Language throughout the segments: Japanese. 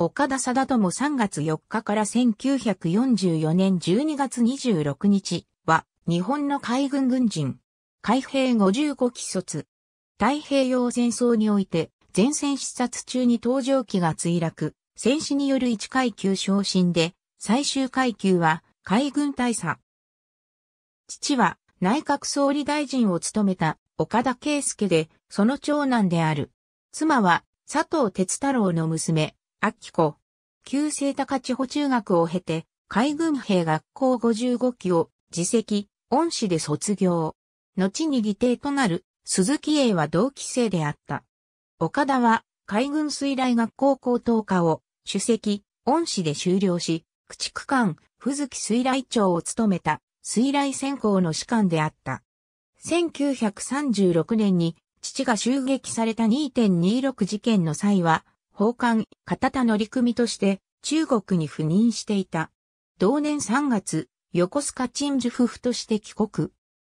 岡田貞友3月4日から1944年12月26日は日本の海軍軍人。海兵55機卒。太平洋戦争において前線視察中に搭乗機が墜落、戦死による1階級昇進で最終階級は海軍大佐。父は内閣総理大臣を務めた岡田圭介でその長男である。妻は佐藤哲太郎の娘。アッキコ。旧制高地方中学を経て、海軍兵学校55期を、自席、恩師で卒業。後に議定となる、鈴木英は同期生であった。岡田は、海軍水雷学校高等科を、主席、恩師で修了し、駆逐艦、鈴木水雷長を務めた、水雷専攻の士官であった。1936年に、父が襲撃された2.26事件の際は、宝冠、片田乗組として中国に赴任していた。同年3月、横須賀鎮守夫婦として帰国。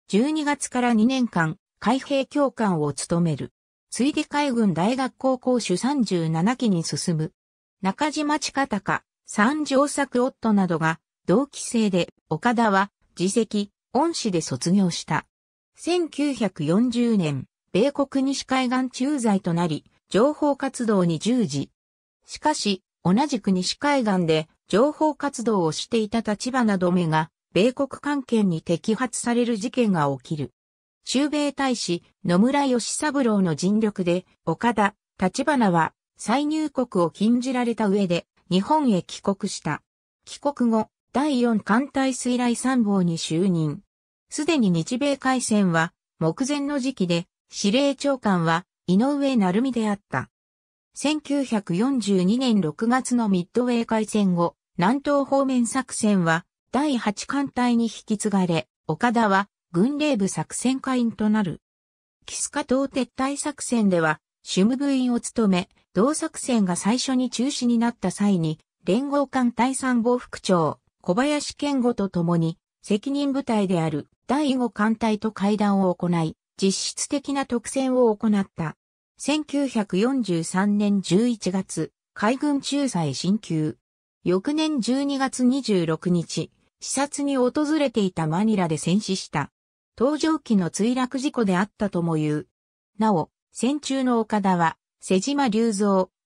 12月から2年間、海兵教官を務める。ついで海軍大学高校講37期に進む。中島近隆、三条作夫などが同期生で、岡田は自責、恩師で卒業した。1940年、米国西海岸駐在となり、情報活動に従事。しかし、同じく西海岸で情報活動をしていた立花止めが、米国関係に摘発される事件が起きる。中米大使野村義三郎の尽力で、岡田、立花は再入国を禁じられた上で日本へ帰国した。帰国後、第四艦隊水雷参謀に就任。すでに日米海戦は目前の時期で、司令長官は井上成美であった。1942年6月のミッドウェー海戦後、南東方面作戦は第8艦隊に引き継がれ、岡田は軍令部作戦会員となる。キスカ島撤退作戦では、主務部員を務め、同作戦が最初に中止になった際に、連合艦隊参謀副長、小林健吾と共に、責任部隊である第5艦隊と会談を行い、実質的な特選を行った。1943年11月、海軍仲裁進級。翌年12月26日、視察に訪れていたマニラで戦死した。搭乗機の墜落事故であったとも言う。なお、戦中の岡田は、瀬島隆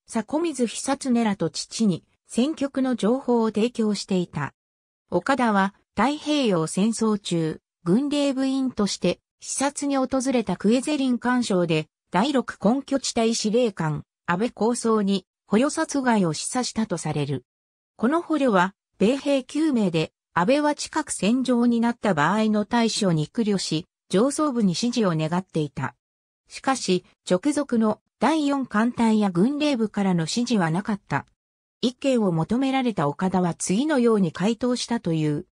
三、古水久常らと父に、戦局の情報を提供していた。岡田は、太平洋戦争中、軍令部員として、視察に訪れたクエゼリン干渉で、第六根拠地帯司令官、安倍構想に捕虜殺害を示唆したとされる。この捕虜は、米兵9名で、安倍は近く戦場になった場合の対処に苦慮し、上層部に指示を願っていた。しかし、直属の第4艦隊や軍令部からの指示はなかった。意見を求められた岡田は次のように回答したという。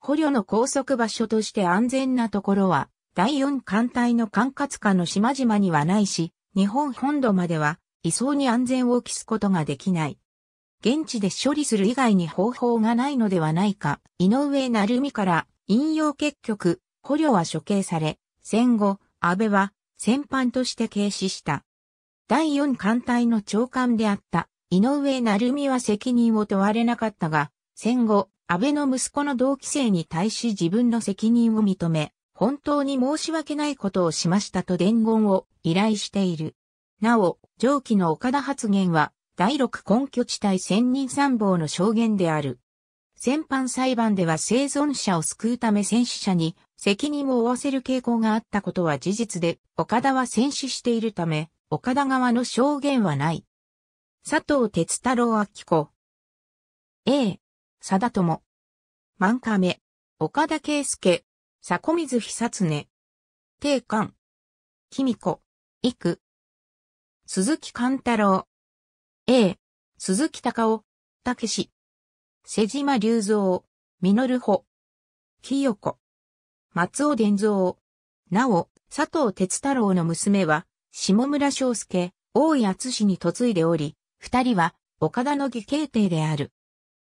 捕虜の拘束場所として安全なところは、第四艦隊の管轄下の島々にはないし、日本本土までは、移送に安全を期すことができない。現地で処理する以外に方法がないのではないか、井上成美から、引用結局、捕虜は処刑され、戦後、安倍は、戦犯として軽視した。第四艦隊の長官であった、井上成美は責任を問われなかったが、戦後、安倍の息子の同期生に対し自分の責任を認め、本当に申し訳ないことをしましたと伝言を依頼している。なお、上記の岡田発言は、第6根拠地帯千人参謀の証言である。戦犯裁判では生存者を救うため戦死者に責任を負わせる傾向があったことは事実で、岡田は戦死しているため、岡田側の証言はない。佐藤哲太郎明子。A. 貞友。万メ。岡田圭介。迫水久常。定官。卑弥呼。幾く。鈴木貫太郎。A. 鈴木隆夫。武志。瀬島隆三。実穂。清子。松尾伝蔵。なお、佐藤哲太郎の娘は、下村昭介、大井厚氏に嫁いでおり、二人は、岡田の義兄弟である。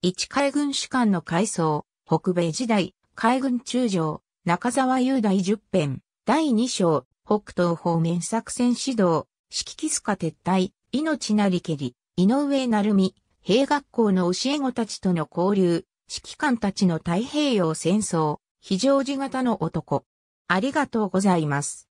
一海軍主官の改装、北米時代、海軍中将、中沢雄大十編、第2章、北東方面作戦指導、季キスカ撤退、命なりけり、井上成美、兵学校の教え子たちとの交流、指揮官たちの太平洋戦争、非常時型の男。ありがとうございます。